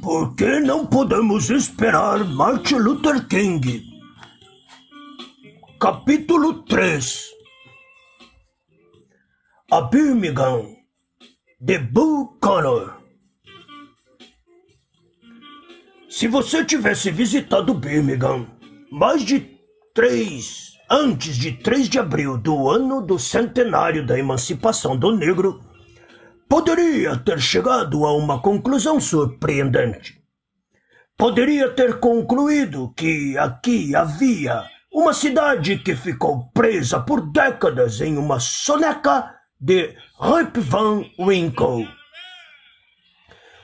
Por que não podemos esperar Martin Luther King? Capítulo 3 A Birmingham de Bull Connor Se você tivesse visitado Birmingham mais de três antes de 3 de abril do ano do centenário da emancipação do negro, poderia ter chegado a uma conclusão surpreendente. Poderia ter concluído que aqui havia uma cidade que ficou presa por décadas em uma soneca de Rip Van Winkle.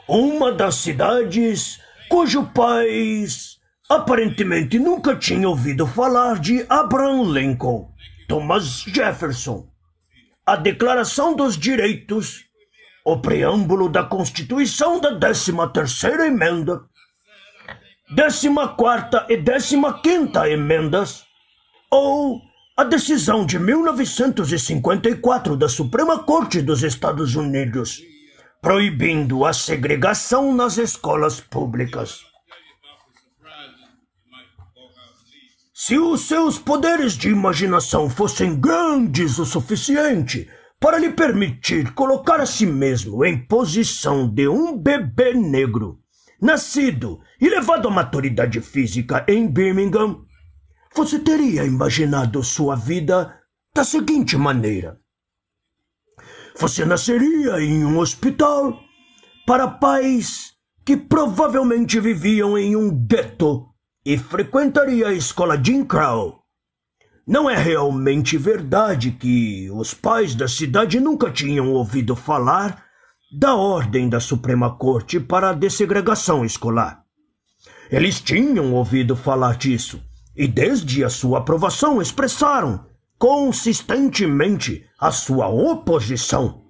Uma das cidades cujo país Aparentemente nunca tinha ouvido falar de Abraham Lincoln, Thomas Jefferson. A Declaração dos Direitos, o preâmbulo da Constituição da 13ª Emenda, 14ª e 15ª Emendas, ou a decisão de 1954 da Suprema Corte dos Estados Unidos, proibindo a segregação nas escolas públicas. Se os seus poderes de imaginação fossem grandes o suficiente para lhe permitir colocar a si mesmo em posição de um bebê negro, nascido e levado à maturidade física em Birmingham, você teria imaginado sua vida da seguinte maneira: Você nasceria em um hospital para pais que provavelmente viviam em um gueto e frequentaria a escola Jim Crow. Não é realmente verdade que os pais da cidade nunca tinham ouvido falar da ordem da Suprema Corte para a dessegregação escolar. Eles tinham ouvido falar disso e, desde a sua aprovação, expressaram consistentemente a sua oposição.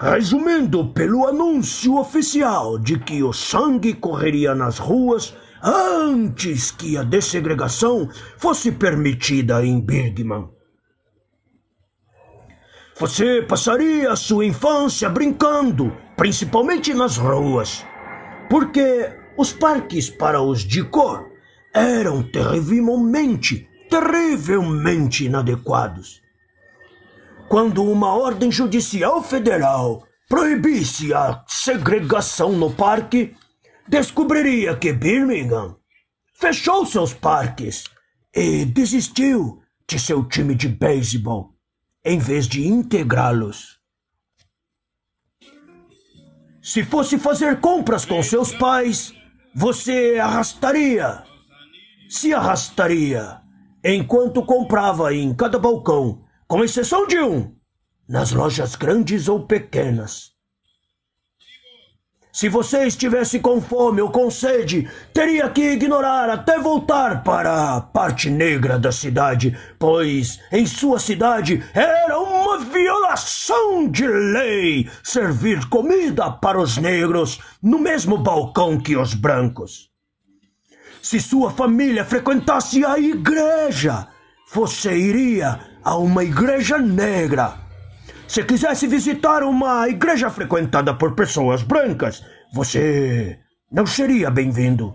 Resumindo, pelo anúncio oficial de que o sangue correria nas ruas antes que a dessegregação fosse permitida em Birmingham. Você passaria a sua infância brincando, principalmente nas ruas, porque os parques para os de cor eram terrivelmente, terrivelmente inadequados. Quando uma ordem judicial federal proibisse a segregação no parque, descobriria que Birmingham fechou seus parques e desistiu de seu time de beisebol em vez de integrá-los. Se fosse fazer compras com seus pais, você arrastaria, se arrastaria, enquanto comprava em cada balcão, com exceção de um, nas lojas grandes ou pequenas se você estivesse com fome ou com sede, teria que ignorar até voltar para a parte negra da cidade, pois em sua cidade era uma violação de lei servir comida para os negros no mesmo balcão que os brancos. Se sua família frequentasse a igreja, você iria a uma igreja negra se quisesse visitar uma igreja frequentada por pessoas brancas, você não seria bem-vindo.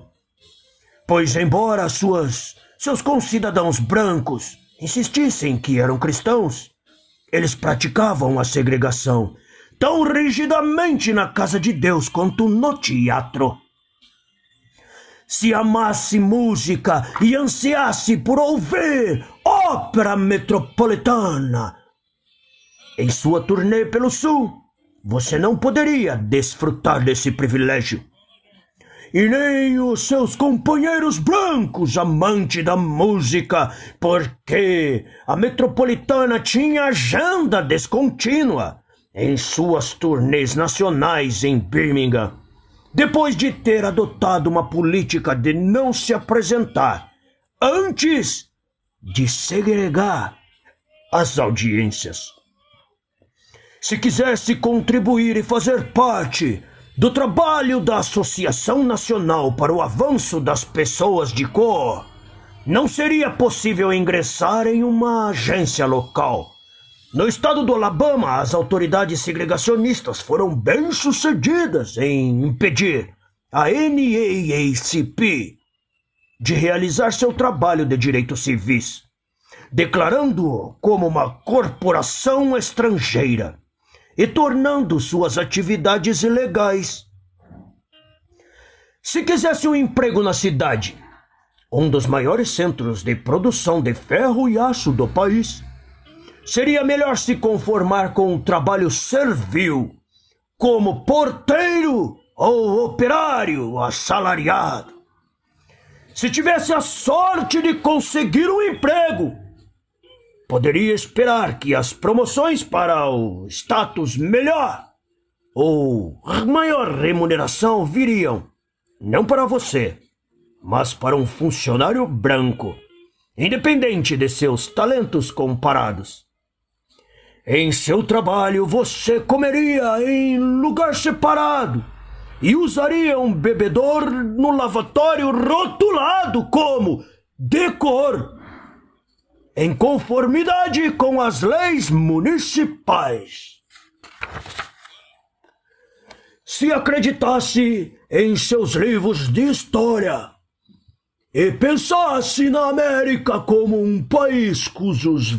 Pois, embora suas, seus concidadãos brancos insistissem que eram cristãos, eles praticavam a segregação tão rigidamente na casa de Deus quanto no teatro. Se amasse música e ansiasse por ouvir ópera metropolitana, em sua turnê pelo Sul, você não poderia desfrutar desse privilégio. E nem os seus companheiros brancos, amante da música, porque a metropolitana tinha agenda descontínua em suas turnês nacionais em Birmingham. Depois de ter adotado uma política de não se apresentar antes de segregar as audiências. Se quisesse contribuir e fazer parte do trabalho da Associação Nacional para o Avanço das Pessoas de Cor, não seria possível ingressar em uma agência local. No estado do Alabama, as autoridades segregacionistas foram bem-sucedidas em impedir a NAACP de realizar seu trabalho de direitos civis, declarando-o como uma corporação estrangeira e tornando suas atividades ilegais. Se quisesse um emprego na cidade, um dos maiores centros de produção de ferro e aço do país, seria melhor se conformar com um trabalho servil, como porteiro ou operário assalariado. Se tivesse a sorte de conseguir um emprego, Poderia esperar que as promoções para o status melhor ou maior remuneração viriam, não para você, mas para um funcionário branco, independente de seus talentos comparados. Em seu trabalho você comeria em lugar separado e usaria um bebedor no lavatório rotulado como decor em conformidade com as leis municipais. Se acreditasse em seus livros de história e pensasse na América como um país cujos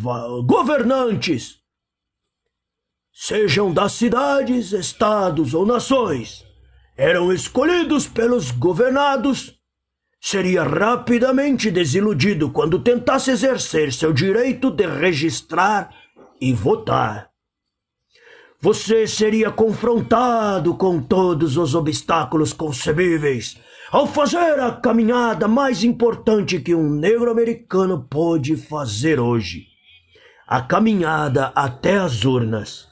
governantes, sejam das cidades, estados ou nações, eram escolhidos pelos governados seria rapidamente desiludido quando tentasse exercer seu direito de registrar e votar. Você seria confrontado com todos os obstáculos concebíveis ao fazer a caminhada mais importante que um negro americano pode fazer hoje a caminhada até as urnas.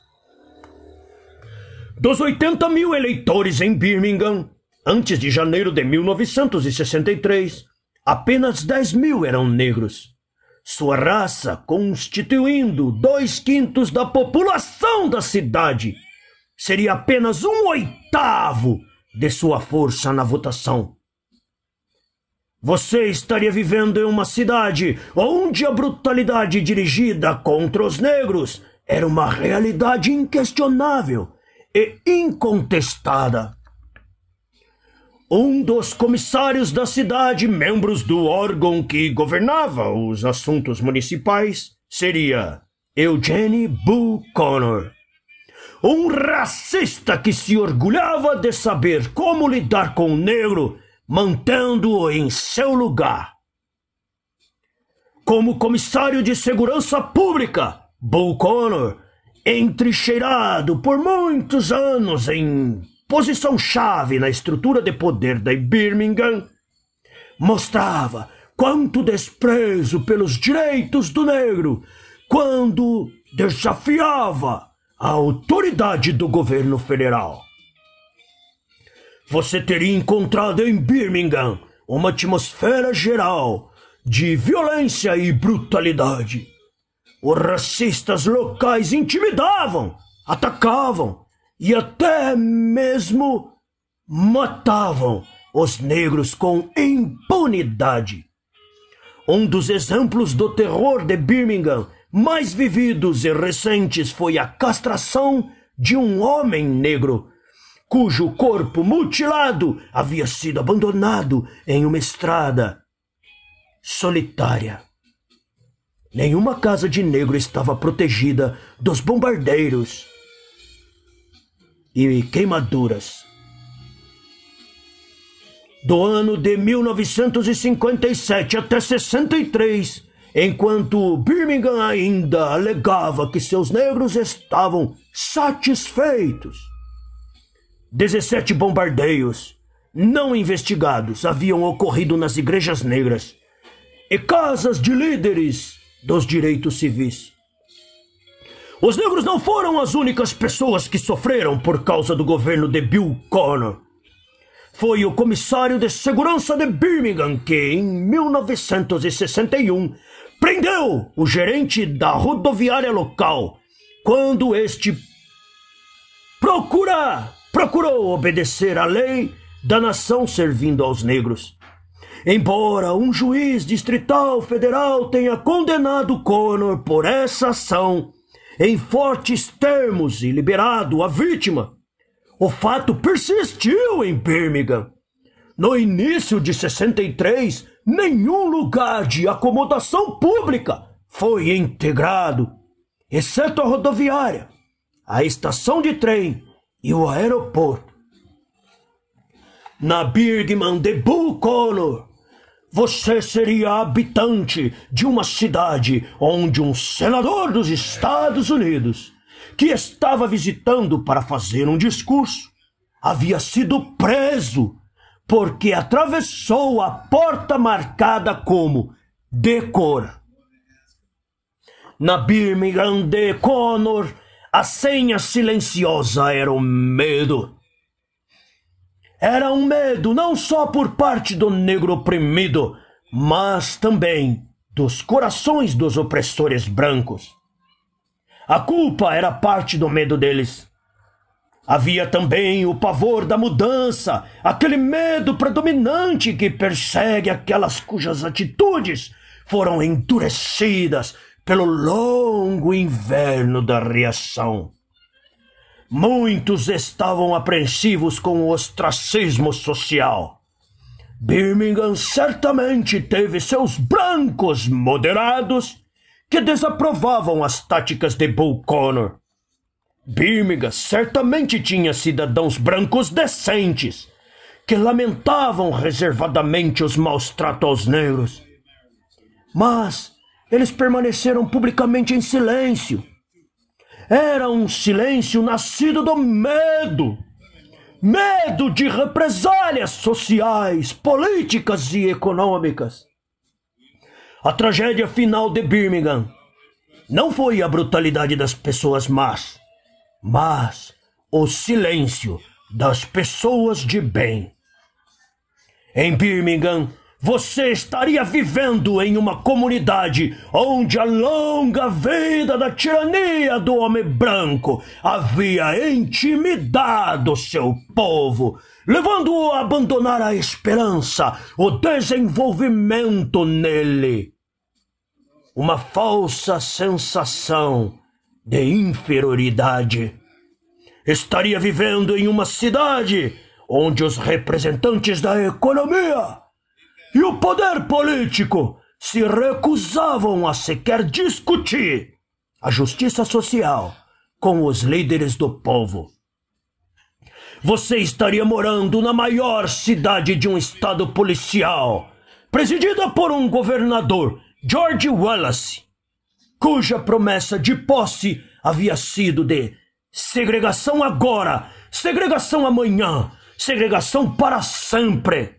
Dos 80 mil eleitores em Birmingham, Antes de janeiro de 1963, apenas 10 mil eram negros. Sua raça constituindo dois quintos da população da cidade seria apenas um oitavo de sua força na votação. Você estaria vivendo em uma cidade onde a brutalidade dirigida contra os negros era uma realidade inquestionável e incontestada. Um dos comissários da cidade, membros do órgão que governava os assuntos municipais, seria Eugene Connor, um racista que se orgulhava de saber como lidar com o negro, mantendo-o em seu lugar. Como comissário de segurança pública, Connor entrincheirado por muitos anos em posição-chave na estrutura de poder da Birmingham, mostrava quanto desprezo pelos direitos do negro quando desafiava a autoridade do governo federal. Você teria encontrado em Birmingham uma atmosfera geral de violência e brutalidade. Os racistas locais intimidavam, atacavam, e até mesmo matavam os negros com impunidade. Um dos exemplos do terror de Birmingham mais vividos e recentes foi a castração de um homem negro, cujo corpo mutilado havia sido abandonado em uma estrada solitária. Nenhuma casa de negro estava protegida dos bombardeiros e queimaduras. Do ano de 1957 até 63, enquanto Birmingham ainda alegava que seus negros estavam satisfeitos. 17 bombardeios não investigados haviam ocorrido nas igrejas negras e casas de líderes dos direitos civis. Os negros não foram as únicas pessoas que sofreram por causa do governo de Bill Connor. Foi o comissário de segurança de Birmingham que, em 1961, prendeu o gerente da rodoviária local quando este procura, procurou obedecer à lei da nação servindo aos negros. Embora um juiz distrital federal tenha condenado Connor por essa ação, em fortes termos e liberado a vítima. O fato persistiu em Birmingham. No início de 63, nenhum lugar de acomodação pública foi integrado, exceto a rodoviária, a estação de trem e o aeroporto. Na Birmingham de Bull Connor, você seria habitante de uma cidade onde um senador dos Estados Unidos, que estava visitando para fazer um discurso, havia sido preso porque atravessou a porta marcada como decor. Na Birmingham de Connor, a senha silenciosa era o medo era um medo não só por parte do negro oprimido, mas também dos corações dos opressores brancos. A culpa era parte do medo deles. Havia também o pavor da mudança, aquele medo predominante que persegue aquelas cujas atitudes foram endurecidas pelo longo inverno da reação. Muitos estavam apreensivos com o ostracismo social. Birmingham certamente teve seus brancos moderados que desaprovavam as táticas de Bull Connor. Birmingham certamente tinha cidadãos brancos decentes que lamentavam reservadamente os maus tratos aos negros. Mas eles permaneceram publicamente em silêncio era um silêncio nascido do medo. Medo de represálias sociais, políticas e econômicas. A tragédia final de Birmingham não foi a brutalidade das pessoas más, mas o silêncio das pessoas de bem. Em Birmingham, você estaria vivendo em uma comunidade onde a longa vida da tirania do homem branco havia intimidado seu povo, levando-o a abandonar a esperança, o desenvolvimento nele. Uma falsa sensação de inferioridade. Estaria vivendo em uma cidade onde os representantes da economia e o poder político se recusavam a sequer discutir a justiça social com os líderes do povo. Você estaria morando na maior cidade de um estado policial, presidida por um governador, George Wallace, cuja promessa de posse havia sido de segregação agora, segregação amanhã, segregação para sempre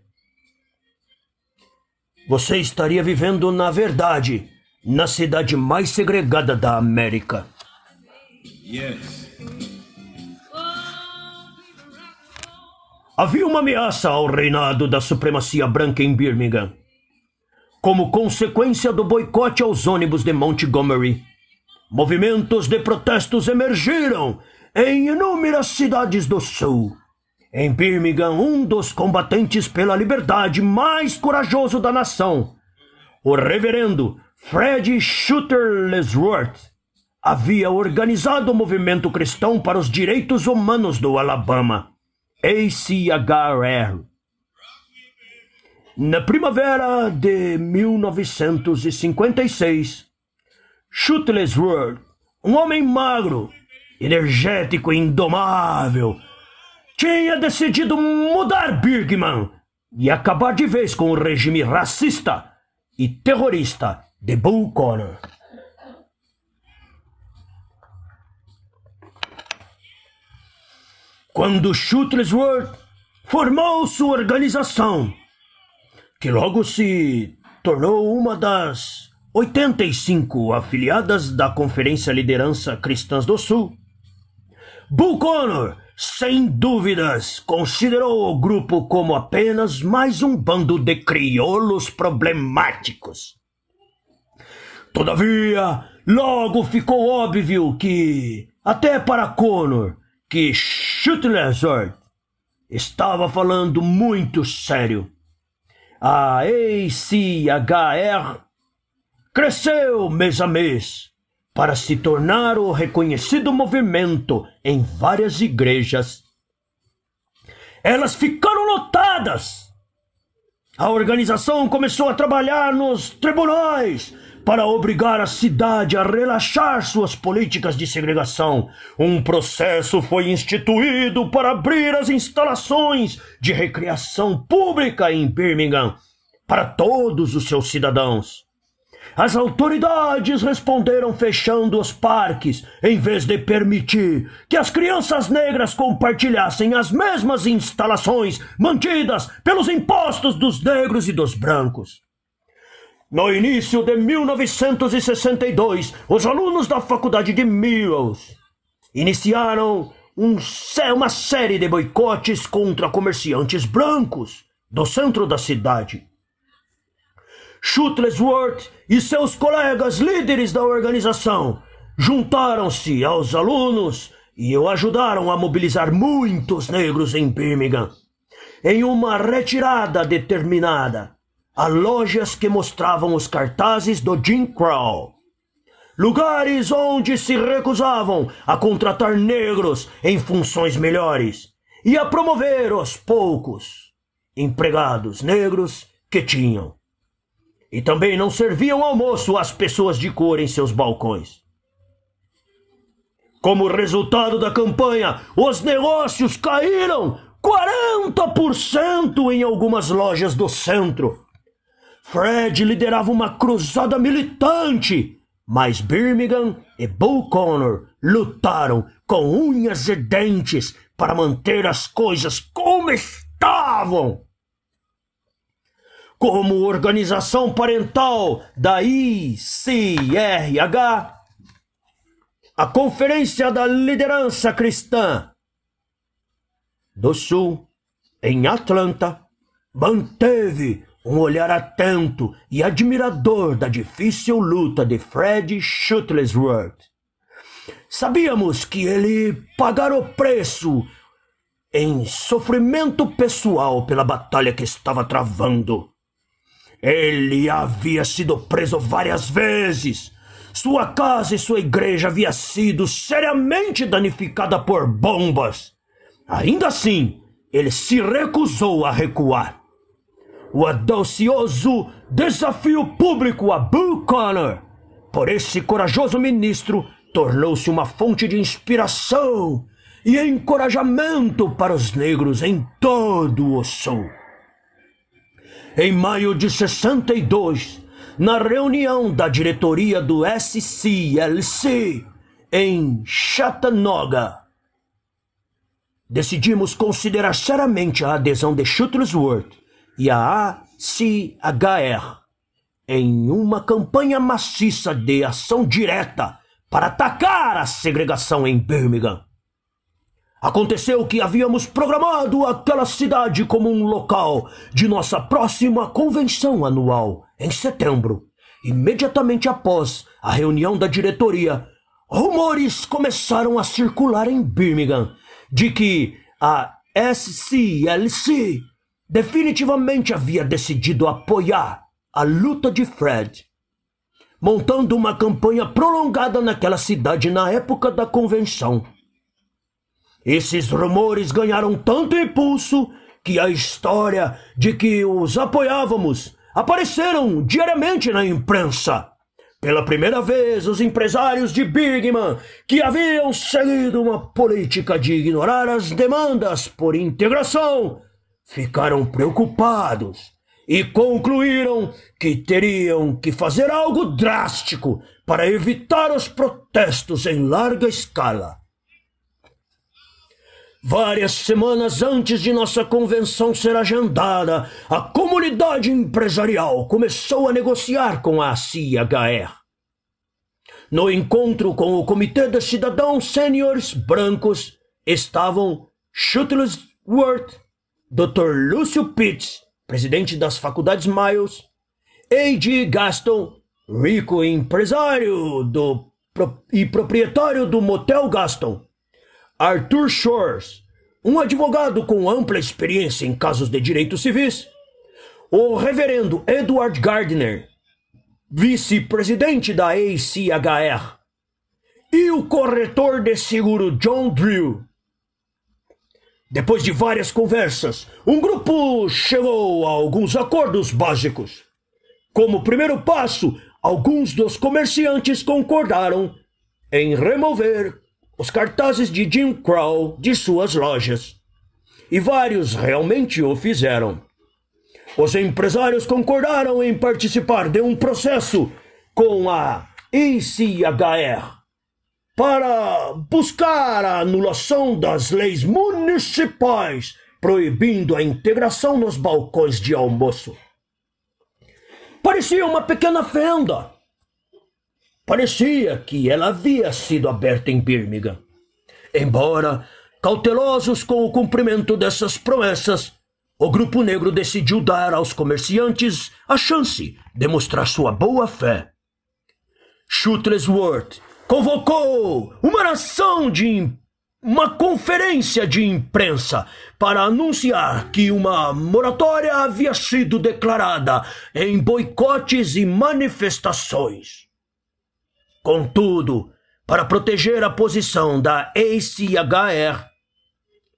você estaria vivendo, na verdade, na cidade mais segregada da América. Yes. Havia uma ameaça ao reinado da supremacia branca em Birmingham, como consequência do boicote aos ônibus de Montgomery. Movimentos de protestos emergiram em inúmeras cidades do sul, em Birmingham, um dos combatentes pela liberdade mais corajoso da nação, o reverendo Fred Shooter Lesworth, havia organizado o movimento cristão para os direitos humanos do Alabama, ACHR. Na primavera de 1956, Shootless Lesworth, um homem magro, energético e indomável, tinha decidido mudar Birgman e acabar de vez com o regime racista e terrorista de Bull Connor. Quando Shuttlesworth formou sua organização, que logo se tornou uma das 85 afiliadas da Conferência Liderança Cristãs do Sul, Bull Connor sem dúvidas, considerou o grupo como apenas mais um bando de crioulos problemáticos. Todavia, logo ficou óbvio que, até para Connor, que Schutlesort estava falando muito sério. A ACHR cresceu mês a mês para se tornar o reconhecido movimento em várias igrejas. Elas ficaram lotadas. A organização começou a trabalhar nos tribunais para obrigar a cidade a relaxar suas políticas de segregação. Um processo foi instituído para abrir as instalações de recreação pública em Birmingham para todos os seus cidadãos. As autoridades responderam fechando os parques, em vez de permitir que as crianças negras compartilhassem as mesmas instalações mantidas pelos impostos dos negros e dos brancos. No início de 1962, os alunos da faculdade de Mills iniciaram um, uma série de boicotes contra comerciantes brancos do centro da cidade Shuttlesworth e seus colegas líderes da organização juntaram-se aos alunos e o ajudaram a mobilizar muitos negros em Birmingham. Em uma retirada determinada, a lojas que mostravam os cartazes do Jim Crow. Lugares onde se recusavam a contratar negros em funções melhores e a promover os poucos empregados negros que tinham. E também não serviam almoço às pessoas de cor em seus balcões. Como resultado da campanha, os negócios caíram 40% em algumas lojas do centro. Fred liderava uma cruzada militante, mas Birmingham e Bull Connor lutaram com unhas e dentes para manter as coisas como estavam como organização parental da ICRH, a Conferência da Liderança Cristã do Sul, em Atlanta, manteve um olhar atento e admirador da difícil luta de Fred Shuttlesworth. Sabíamos que ele pagara o preço em sofrimento pessoal pela batalha que estava travando ele havia sido preso várias vezes. Sua casa e sua igreja havia sido seriamente danificada por bombas. Ainda assim, ele se recusou a recuar. O audacioso desafio público a Connor por esse corajoso ministro tornou-se uma fonte de inspiração e encorajamento para os negros em todo o sul. Em maio de 62, na reunião da diretoria do SCLC em Chattanooga, decidimos considerar seriamente a adesão de Shuttlesworth e a ACHR em uma campanha maciça de ação direta para atacar a segregação em Birmingham. Aconteceu que havíamos programado aquela cidade como um local de nossa próxima convenção anual, em setembro. Imediatamente após a reunião da diretoria, rumores começaram a circular em Birmingham de que a SCLC definitivamente havia decidido apoiar a luta de Fred, montando uma campanha prolongada naquela cidade na época da convenção. Esses rumores ganharam tanto impulso que a história de que os apoiávamos apareceram diariamente na imprensa. Pela primeira vez, os empresários de Bigman, que haviam seguido uma política de ignorar as demandas por integração, ficaram preocupados e concluíram que teriam que fazer algo drástico para evitar os protestos em larga escala. Várias semanas antes de nossa convenção ser agendada, a comunidade empresarial começou a negociar com a CIHR. No encontro com o Comitê de Cidadãos Sêniores Brancos estavam Shuttlesworth, Dr. Lúcio Pitts, presidente das faculdades Miles, A.G. Gaston, rico empresário do, e proprietário do Motel Gaston, Arthur Shores, um advogado com ampla experiência em casos de direitos civis, o reverendo Edward Gardner, vice-presidente da ACHR, e o corretor de seguro John Drew. Depois de várias conversas, um grupo chegou a alguns acordos básicos. Como primeiro passo, alguns dos comerciantes concordaram em remover os cartazes de Jim Crow de suas lojas. E vários realmente o fizeram. Os empresários concordaram em participar de um processo com a ICHR para buscar a anulação das leis municipais proibindo a integração nos balcões de almoço. Parecia uma pequena fenda Parecia que ela havia sido aberta em Birmingham. Embora cautelosos com o cumprimento dessas promessas, o grupo negro decidiu dar aos comerciantes a chance de mostrar sua boa fé. Shuttlesworth convocou uma nação de uma conferência de imprensa para anunciar que uma moratória havia sido declarada em boicotes e manifestações. Contudo, para proteger a posição da ACHR,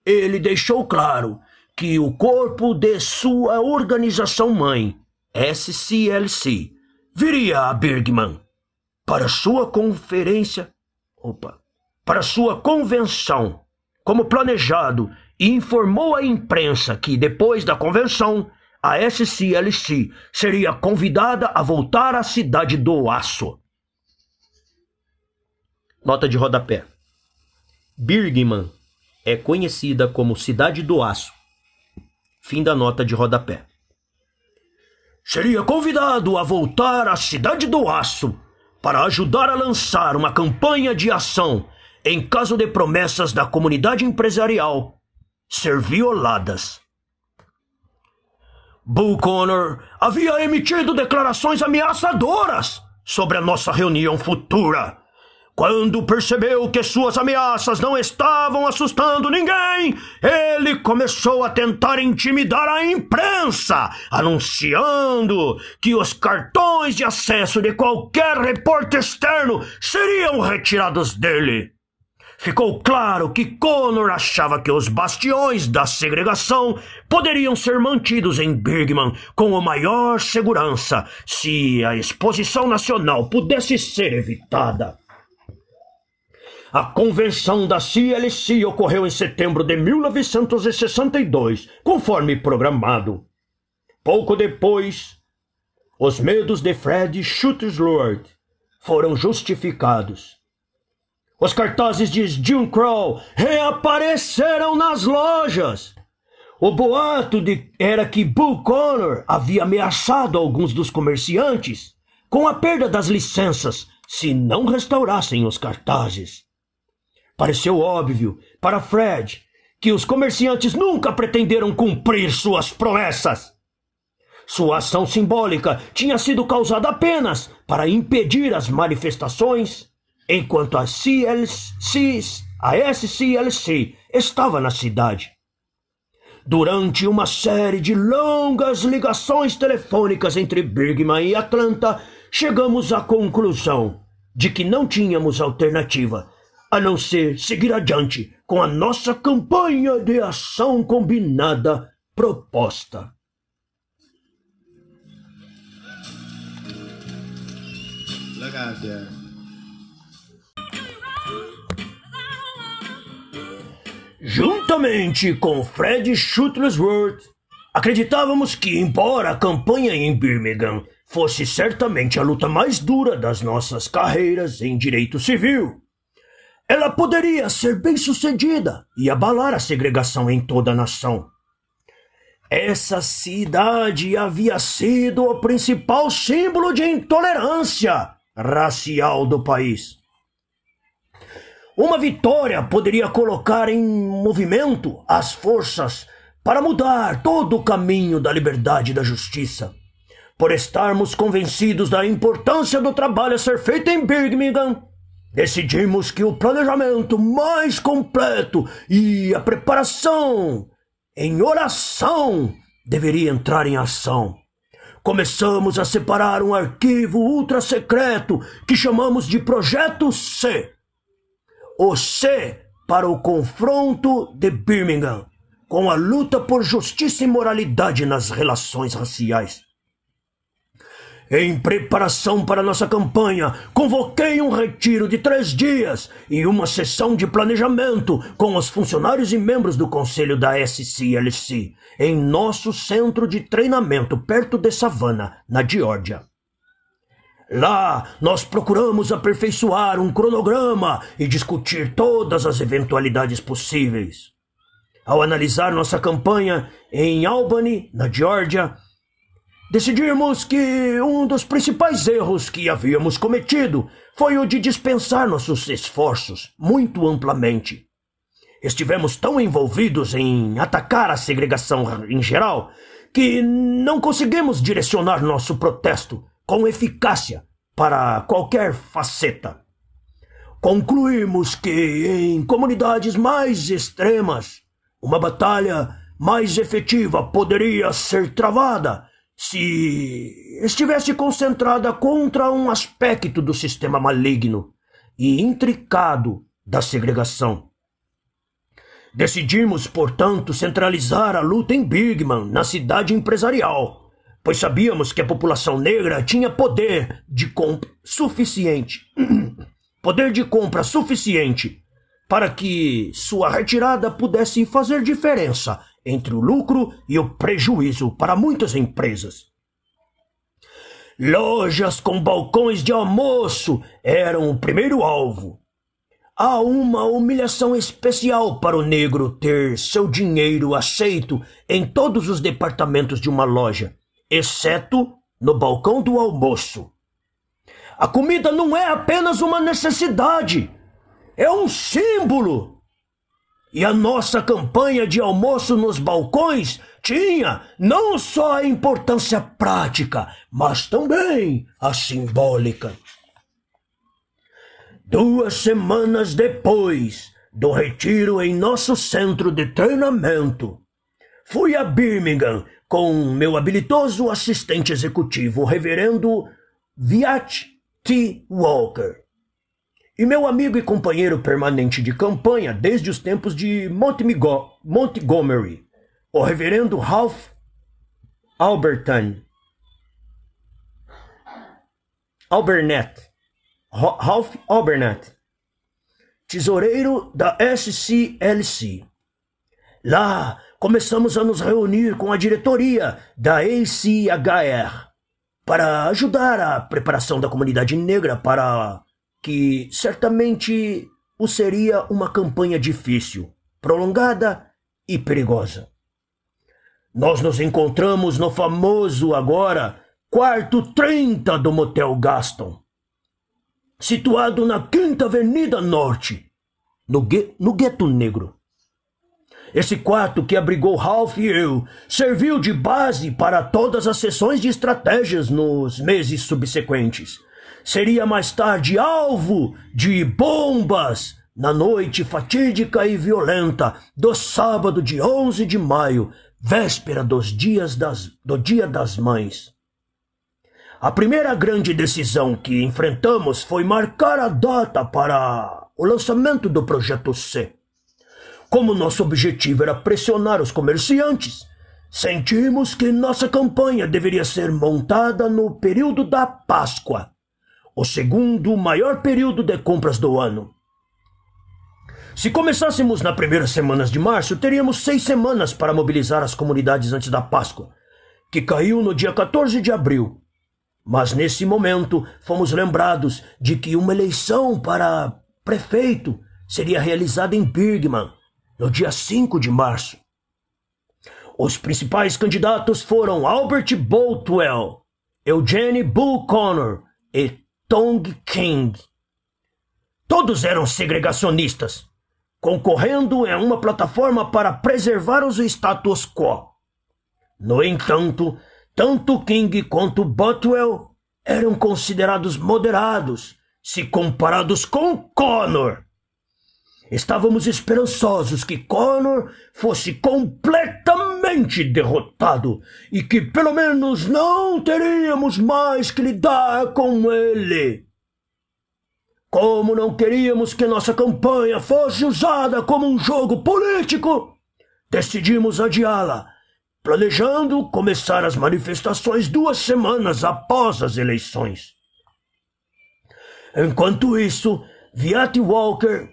ele deixou claro que o corpo de sua organização mãe, SCLC, viria a Bergman para sua conferência, opa, para sua convenção, como planejado, e informou à imprensa que depois da convenção, a SCLC seria convidada a voltar à cidade do Aço Nota de rodapé. Birmingham é conhecida como Cidade do Aço. Fim da nota de rodapé. Seria convidado a voltar à Cidade do Aço para ajudar a lançar uma campanha de ação em caso de promessas da comunidade empresarial ser violadas. Bull Connor havia emitido declarações ameaçadoras sobre a nossa reunião futura quando percebeu que suas ameaças não estavam assustando ninguém, ele começou a tentar intimidar a imprensa, anunciando que os cartões de acesso de qualquer repórter externo seriam retirados dele. Ficou claro que Connor achava que os bastiões da segregação poderiam ser mantidos em Birmingham com a maior segurança se a exposição nacional pudesse ser evitada. A convenção da CLC ocorreu em setembro de 1962, conforme programado. Pouco depois, os medos de Fred Shuttlesworth foram justificados. Os cartazes de Jim Crow reapareceram nas lojas. O boato de, era que Bull Connor havia ameaçado alguns dos comerciantes com a perda das licenças se não restaurassem os cartazes. Pareceu óbvio para Fred que os comerciantes nunca pretenderam cumprir suas promessas. Sua ação simbólica tinha sido causada apenas para impedir as manifestações, enquanto a CLCs, a SCLC estava na cidade. Durante uma série de longas ligações telefônicas entre Birmingham e Atlanta, chegamos à conclusão de que não tínhamos alternativa a não ser seguir adiante com a nossa campanha de ação combinada proposta. Juntamente com Fred Shuttlesworth, acreditávamos que, embora a campanha em Birmingham fosse certamente a luta mais dura das nossas carreiras em direito civil, ela poderia ser bem sucedida e abalar a segregação em toda a nação. Essa cidade havia sido o principal símbolo de intolerância racial do país. Uma vitória poderia colocar em movimento as forças para mudar todo o caminho da liberdade e da justiça. Por estarmos convencidos da importância do trabalho a ser feito em Birmingham, Decidimos que o planejamento mais completo e a preparação em oração deveria entrar em ação. Começamos a separar um arquivo ultra secreto que chamamos de Projeto C. O C para o confronto de Birmingham com a luta por justiça e moralidade nas relações raciais. Em preparação para nossa campanha, convoquei um retiro de três dias e uma sessão de planejamento com os funcionários e membros do conselho da SCLC em nosso centro de treinamento perto de Savannah, na Geórgia. Lá, nós procuramos aperfeiçoar um cronograma e discutir todas as eventualidades possíveis. Ao analisar nossa campanha em Albany, na Geórgia, Decidimos que um dos principais erros que havíamos cometido foi o de dispensar nossos esforços muito amplamente. Estivemos tão envolvidos em atacar a segregação em geral que não conseguimos direcionar nosso protesto com eficácia para qualquer faceta. Concluímos que em comunidades mais extremas, uma batalha mais efetiva poderia ser travada se estivesse concentrada contra um aspecto do sistema maligno e intricado da segregação. Decidimos, portanto, centralizar a luta em Bigman, na cidade empresarial, pois sabíamos que a população negra tinha poder de compra suficiente. poder de compra suficiente para que sua retirada pudesse fazer diferença entre o lucro e o prejuízo para muitas empresas. Lojas com balcões de almoço eram o primeiro alvo. Há uma humilhação especial para o negro ter seu dinheiro aceito em todos os departamentos de uma loja, exceto no balcão do almoço. A comida não é apenas uma necessidade, é um símbolo. E a nossa campanha de almoço nos balcões tinha não só a importância prática, mas também a simbólica. Duas semanas depois do retiro em nosso centro de treinamento, fui a Birmingham com meu habilitoso assistente executivo, o reverendo Viat T. Walker. E meu amigo e companheiro permanente de campanha desde os tempos de Montmigo Montgomery, o reverendo Ralph Albertan. Albernett. Ralph Albernett, tesoureiro da SCLC. Lá começamos a nos reunir com a diretoria da ACHR para ajudar a preparação da comunidade negra para que certamente o seria uma campanha difícil, prolongada e perigosa. Nós nos encontramos no famoso agora quarto 30 do Motel Gaston, situado na Quinta Avenida Norte, no, gue no Gueto Negro. Esse quarto que abrigou Ralph e eu serviu de base para todas as sessões de estratégias nos meses subsequentes seria mais tarde alvo de bombas na noite fatídica e violenta do sábado de 11 de maio, véspera dos dias das, do Dia das Mães. A primeira grande decisão que enfrentamos foi marcar a data para o lançamento do Projeto C. Como nosso objetivo era pressionar os comerciantes, sentimos que nossa campanha deveria ser montada no período da Páscoa, o segundo maior período de compras do ano. Se começássemos na primeira semanas de março, teríamos seis semanas para mobilizar as comunidades antes da Páscoa, que caiu no dia 14 de abril. Mas nesse momento fomos lembrados de que uma eleição para prefeito seria realizada em Birgman, no dia 5 de março. Os principais candidatos foram Albert Boltwell, Eugene Bull Connor e Tong King. Todos eram segregacionistas, concorrendo em uma plataforma para preservar os status quo. No entanto, tanto King quanto Butwell eram considerados moderados se comparados com Connor. Estávamos esperançosos que Connor fosse completamente totalmente derrotado e que pelo menos não teríamos mais que lidar com ele. Como não queríamos que nossa campanha fosse usada como um jogo político, decidimos adiá-la, planejando começar as manifestações duas semanas após as eleições. Enquanto isso, Viat Walker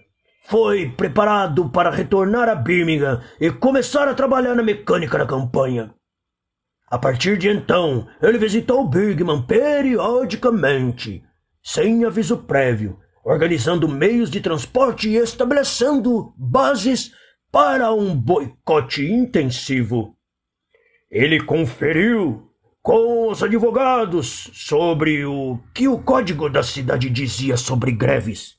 foi preparado para retornar a Birmingham e começar a trabalhar na mecânica da campanha. A partir de então, ele visitou Birmingham periodicamente, sem aviso prévio, organizando meios de transporte e estabelecendo bases para um boicote intensivo. Ele conferiu com os advogados sobre o que o código da cidade dizia sobre greves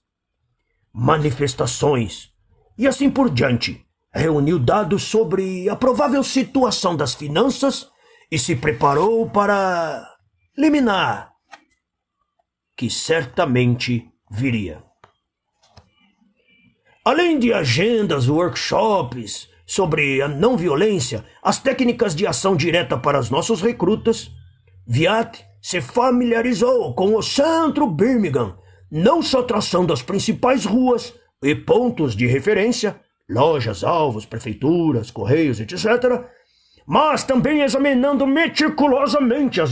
manifestações e assim por diante. Reuniu dados sobre a provável situação das finanças e se preparou para liminar, que certamente viria. Além de agendas, workshops sobre a não violência, as técnicas de ação direta para os nossos recrutas, Viat se familiarizou com o Centro Birmingham não só traçando as principais ruas e pontos de referência, lojas, alvos, prefeituras, correios, etc., mas também examinando meticulosamente as,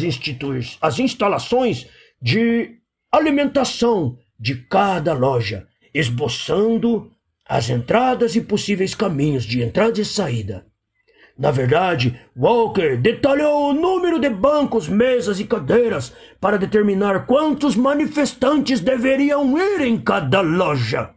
as instalações de alimentação de cada loja, esboçando as entradas e possíveis caminhos de entrada e saída. Na verdade, Walker detalhou o número de bancos, mesas e cadeiras para determinar quantos manifestantes deveriam ir em cada loja.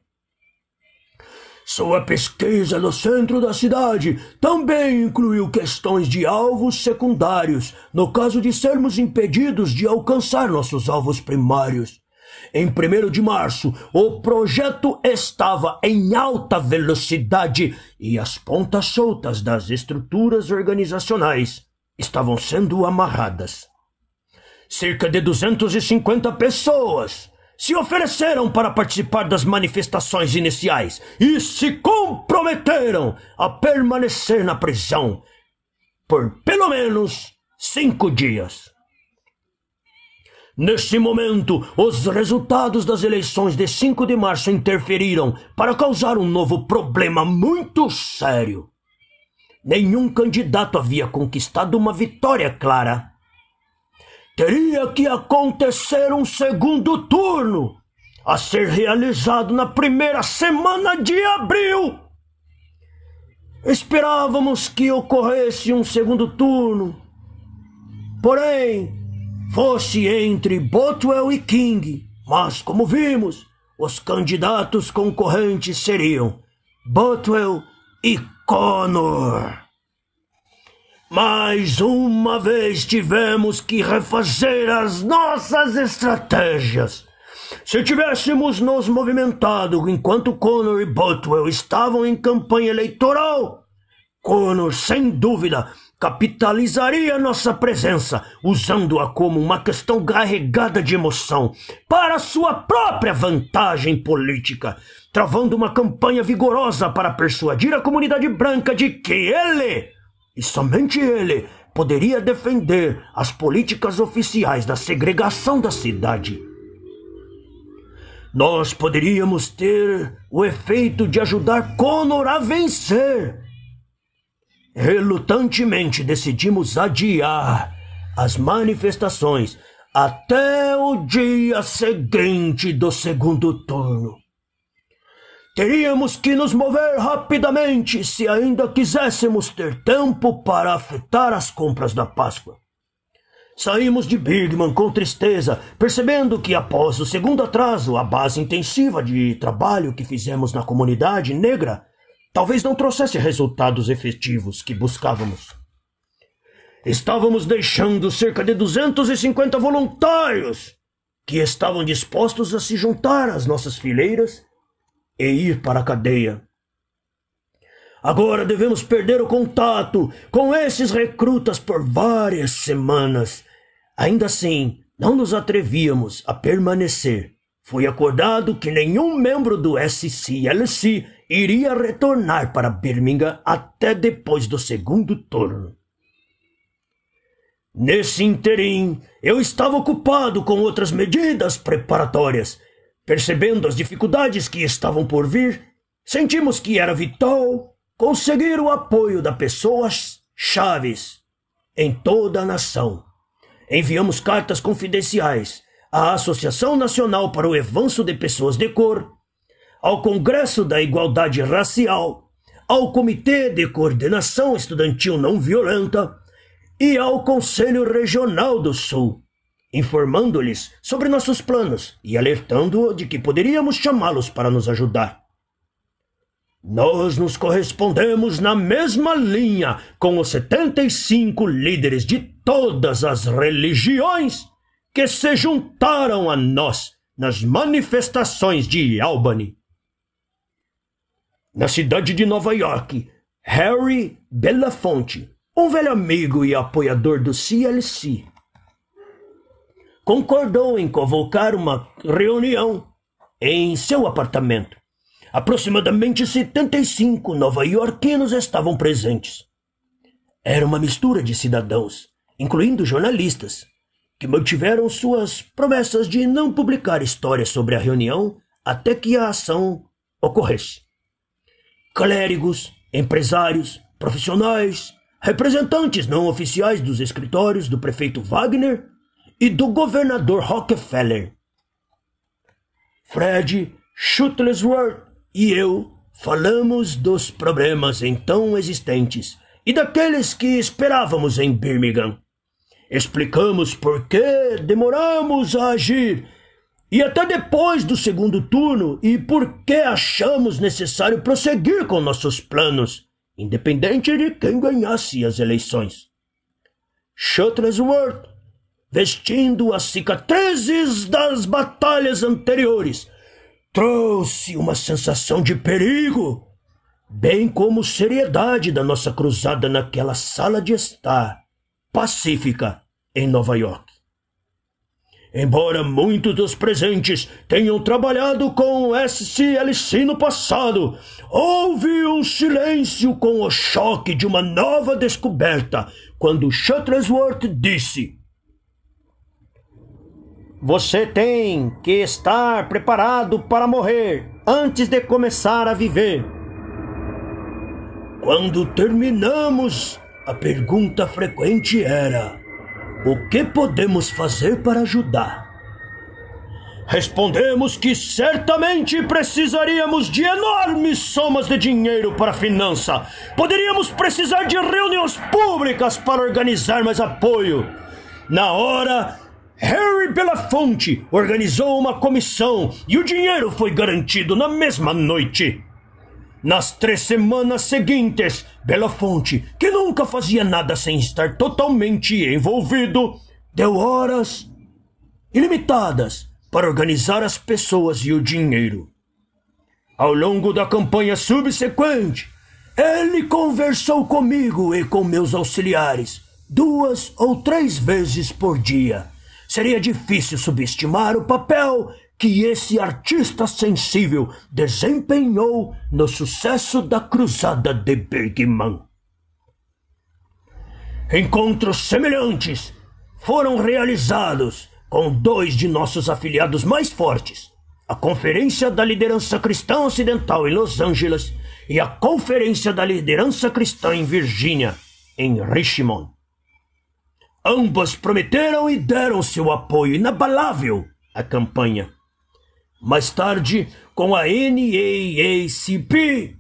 Sua pesquisa no centro da cidade também incluiu questões de alvos secundários, no caso de sermos impedidos de alcançar nossos alvos primários. Em 1 de março, o projeto estava em alta velocidade e as pontas soltas das estruturas organizacionais estavam sendo amarradas. Cerca de 250 pessoas se ofereceram para participar das manifestações iniciais e se comprometeram a permanecer na prisão por pelo menos cinco dias. Neste momento, os resultados das eleições de 5 de março interferiram para causar um novo problema muito sério. Nenhum candidato havia conquistado uma vitória clara. Teria que acontecer um segundo turno, a ser realizado na primeira semana de abril. Esperávamos que ocorresse um segundo turno. Porém, fosse entre Botwell e King, mas, como vimos, os candidatos concorrentes seriam Botwell e Connor. Mais uma vez tivemos que refazer as nossas estratégias. Se tivéssemos nos movimentado enquanto Connor e Botwell estavam em campanha eleitoral, Connor, sem dúvida, capitalizaria nossa presença, usando-a como uma questão carregada de emoção, para sua própria vantagem política, travando uma campanha vigorosa para persuadir a comunidade branca de que ele, e somente ele, poderia defender as políticas oficiais da segregação da cidade. Nós poderíamos ter o efeito de ajudar Connor a vencer Relutantemente decidimos adiar as manifestações até o dia seguinte do segundo turno. Teríamos que nos mover rapidamente se ainda quiséssemos ter tempo para afetar as compras da Páscoa. Saímos de Birman com tristeza, percebendo que após o segundo atraso, a base intensiva de trabalho que fizemos na comunidade negra talvez não trouxesse resultados efetivos que buscávamos. Estávamos deixando cerca de 250 voluntários que estavam dispostos a se juntar às nossas fileiras e ir para a cadeia. Agora devemos perder o contato com esses recrutas por várias semanas. Ainda assim, não nos atrevíamos a permanecer. Foi acordado que nenhum membro do SCLC iria retornar para Birmingham até depois do segundo turno. Nesse interim, eu estava ocupado com outras medidas preparatórias. Percebendo as dificuldades que estavam por vir, sentimos que era vital conseguir o apoio da pessoas chaves em toda a nação. Enviamos cartas confidenciais à Associação Nacional para o Avanço de Pessoas de Cor ao Congresso da Igualdade Racial, ao Comitê de Coordenação Estudantil Não Violenta e ao Conselho Regional do Sul, informando-lhes sobre nossos planos e alertando o de que poderíamos chamá-los para nos ajudar. Nós nos correspondemos na mesma linha com os 75 líderes de todas as religiões que se juntaram a nós nas manifestações de Albany na cidade de Nova York, Harry Belafonte, um velho amigo e apoiador do CLC, concordou em convocar uma reunião em seu apartamento. Aproximadamente 75 nova-iorquinos estavam presentes. Era uma mistura de cidadãos, incluindo jornalistas, que mantiveram suas promessas de não publicar histórias sobre a reunião até que a ação ocorresse clérigos, empresários, profissionais, representantes não oficiais dos escritórios do prefeito Wagner e do governador Rockefeller. Fred Shuttlesworth e eu falamos dos problemas então existentes e daqueles que esperávamos em Birmingham. Explicamos por que demoramos a agir e até depois do segundo turno e por que achamos necessário prosseguir com nossos planos, independente de quem ganhasse as eleições. Shuttlesworth, vestindo as cicatrizes das batalhas anteriores, trouxe uma sensação de perigo, bem como seriedade da nossa cruzada naquela sala de estar pacífica em Nova York. Embora muitos dos presentes tenham trabalhado com o SCLC no passado, houve um silêncio com o choque de uma nova descoberta quando Shuttlesworth disse: Você tem que estar preparado para morrer antes de começar a viver. Quando terminamos, a pergunta frequente era o que podemos fazer para ajudar? Respondemos que certamente precisaríamos de enormes somas de dinheiro para a finança. Poderíamos precisar de reuniões públicas para organizar mais apoio. Na hora, Harry Belafonte organizou uma comissão e o dinheiro foi garantido na mesma noite. Nas três semanas seguintes, Belafonte, que nunca fazia nada sem estar totalmente envolvido, deu horas ilimitadas para organizar as pessoas e o dinheiro. Ao longo da campanha subsequente, ele conversou comigo e com meus auxiliares duas ou três vezes por dia. Seria difícil subestimar o papel que esse artista sensível desempenhou no sucesso da Cruzada de Bergman. Encontros semelhantes foram realizados com dois de nossos afiliados mais fortes, a Conferência da Liderança Cristã Ocidental em Los Angeles e a Conferência da Liderança Cristã em Virgínia, em Richmond. Ambas prometeram e deram seu apoio inabalável à campanha. Mais tarde, com a NAACP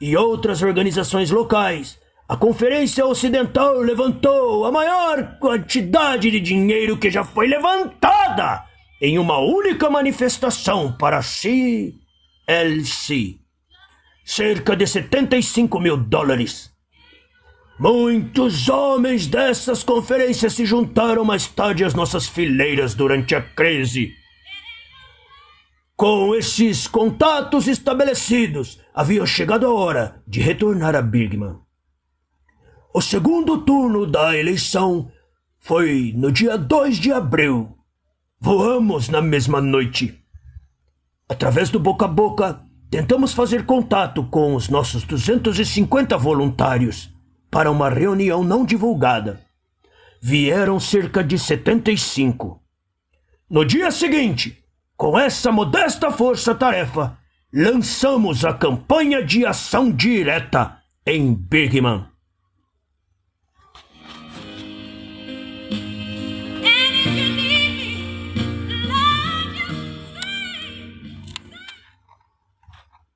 e outras organizações locais, a Conferência Ocidental levantou a maior quantidade de dinheiro que já foi levantada em uma única manifestação para a CLC. Cerca de 75 mil dólares. Muitos homens dessas conferências se juntaram mais tarde às nossas fileiras durante a crise com esses contatos estabelecidos, havia chegado a hora de retornar a Bigman. O segundo turno da eleição foi no dia 2 de abril. Voamos na mesma noite. Através do boca a boca, tentamos fazer contato com os nossos 250 voluntários para uma reunião não divulgada. Vieram cerca de 75. No dia seguinte, com essa modesta força-tarefa, lançamos a campanha de ação direta em Bigman.